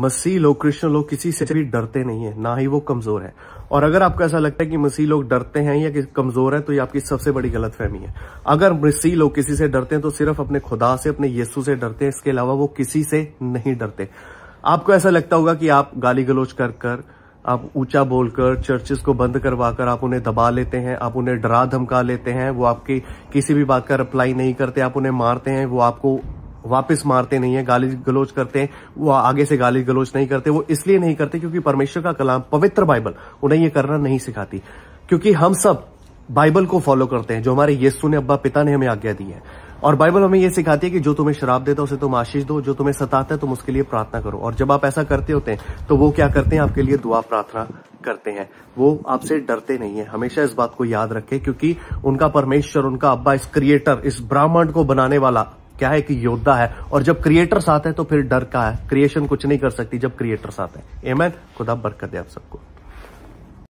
मसीह लोग कृष्ण लोग किसी से भी डरते नहीं है ना ही वो कमजोर है और अगर आपको ऐसा लगता है कि मसीह लोग डरते हैं या कमजोर है तो ये आपकी सबसे बड़ी गलत फहमी है अगर मसीह लोग किसी से डरते हैं तो सिर्फ अपने खुदा से अपने यीशु से डरते हैं इसके अलावा वो किसी से नहीं डरते आपको ऐसा लगता होगा कि आप गाली गलोच कर कर आप ऊंचा बोलकर चर्चेस को बंद करवाकर आप उन्हें दबा लेते हैं आप उन्हें डरा धमका लेते हैं वो आपकी किसी भी बात का रिप्लाई नहीं करते आप उन्हें मारते हैं वो आपको वापस मारते नहीं है गाली गलोच करते हैं वो आगे से गाली गलोच नहीं करते वो इसलिए नहीं करते क्योंकि परमेश्वर का कलाम पवित्र बाइबल उन्हें ये करना नहीं सिखाती क्योंकि हम सब बाइबल को फॉलो करते हैं जो हमारे यीशु ने अब्बा पिता ने हमें आज्ञा दी है और बाइबल हमें यह सिखाती है कि जो तुम्हें शराब देता है उसे तुम आशीष दो जो तुम्हें सताता है तुम उसके लिए प्रार्थना करो और जब आप ऐसा करते होते हैं तो वो क्या करते हैं आपके लिए दुआ प्रार्थना करते हैं वो आपसे डरते नहीं है हमेशा इस बात को याद रखें क्योंकि उनका परमेश्वर उनका अब्बा इस क्रिएटर इस ब्राह्मण को बनाने वाला क्या है कि योद्धा है और जब क्रिएटर्स आते हैं तो फिर डर का है क्रिएशन कुछ नहीं कर सकती जब क्रिएटर्स आते हैं एम खुदा बरकत दे आप सबको